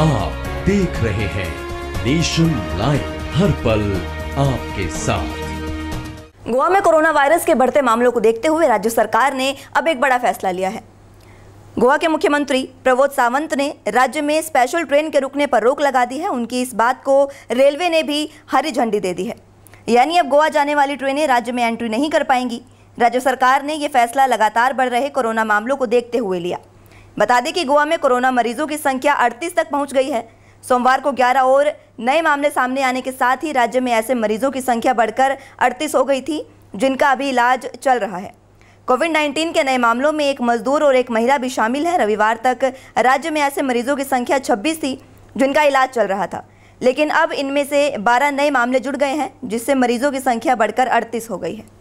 आप देख रहे हैं नेशन लाइव हर पल आपके साथ गोवा में कोरोना वायरस के बढ़ते मामलों को देखते हुए राज्य सरकार ने अब एक बड़ा फैसला लिया है गोवा के मुख्यमंत्री प्रमोद सावंत ने राज्य में स्पेशल ट्रेन के रुकने पर रोक लगा दी है उनकी इस बात को रेलवे ने भी हरी झंडी दे दी है यानी अब गोवा जाने वाली ट्रेनें राज्य में एंट्री नहीं कर पाएंगी राज्य सरकार ने ये फैसला लगातार बढ़ रहे कोरोना मामलों को देखते हुए लिया बता दें कि गोवा में कोरोना मरीजों की संख्या अड़तीस तक पहुँच गई है सोमवार को 11 और नए मामले सामने आने के साथ ही राज्य में ऐसे मरीजों की संख्या बढ़कर 38 हो गई थी जिनका अभी इलाज चल रहा है कोविड 19 के नए मामलों में एक मजदूर और एक महिला भी शामिल है रविवार तक राज्य में ऐसे मरीजों की संख्या 26 थी जिनका इलाज चल रहा था लेकिन अब इनमें से 12 नए मामले जुड़ गए हैं जिससे मरीजों की संख्या बढ़कर अड़तीस हो गई है